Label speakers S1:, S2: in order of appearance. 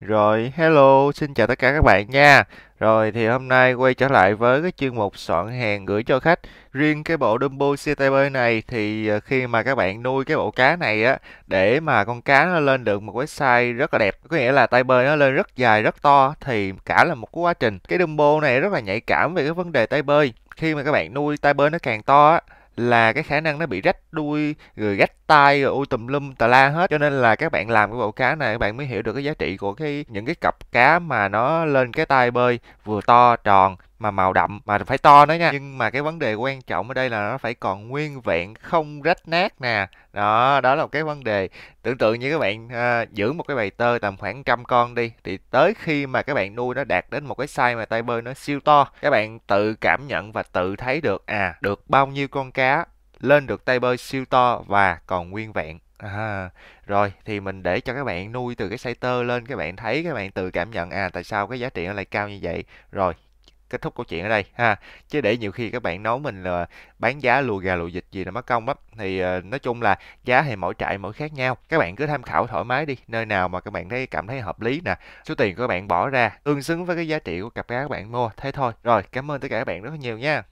S1: Rồi hello, xin chào tất cả các bạn nha. Rồi thì hôm nay quay trở lại với cái chuyên mục soạn hàng gửi cho khách. Riêng cái bộ Dumbo CTB này thì ờ, khi mà các bạn nuôi cái bộ cá này á để mà con cá nó lên được một cái size rất là đẹp, có nghĩa là tay bơi nó lên rất dài rất to thì cả là một quá trình. Cái Dumbo này rất là nhạy cảm về cái vấn đề tay bơi. Khi mà các bạn nuôi tay bơi nó càng to á là cái khả năng nó bị rách đuôi rồi rách tay rồi ôi tùm lum tà la hết cho nên là các bạn làm cái bộ cá này các bạn mới hiểu được cái giá trị của cái những cái cặp cá mà nó lên cái tay bơi vừa to tròn mà màu đậm mà phải to nữa nha nhưng mà cái vấn đề quan trọng ở đây là nó phải còn nguyên vẹn không rách nát nè đó đó là một cái vấn đề tưởng tượng như các bạn à, giữ một cái bầy tơ tầm khoảng trăm con đi thì tới khi mà các bạn nuôi nó đạt đến một cái size mà tay bơi nó siêu to các bạn tự cảm nhận và tự thấy được à được bao nhiêu con cá lên được tay bơi siêu to và còn nguyên vẹn À, rồi thì mình để cho các bạn nuôi từ cái size tơ lên các bạn thấy các bạn tự cảm nhận à tại sao cái giá trị nó lại cao như vậy rồi kết thúc câu chuyện ở đây ha chứ để nhiều khi các bạn nói mình là bán giá lùa gà lùa dịch gì là mất công lắm thì ờ, nói chung là giá thì mỗi trại mỗi khác nhau các bạn cứ tham khảo thoải mái đi nơi nào mà các bạn thấy cảm thấy hợp lý nè số tiền của các bạn bỏ ra tương xứng với cái giá trị của cặp cá các bạn mua thế thôi rồi cảm ơn tất cả các bạn rất nhiều nha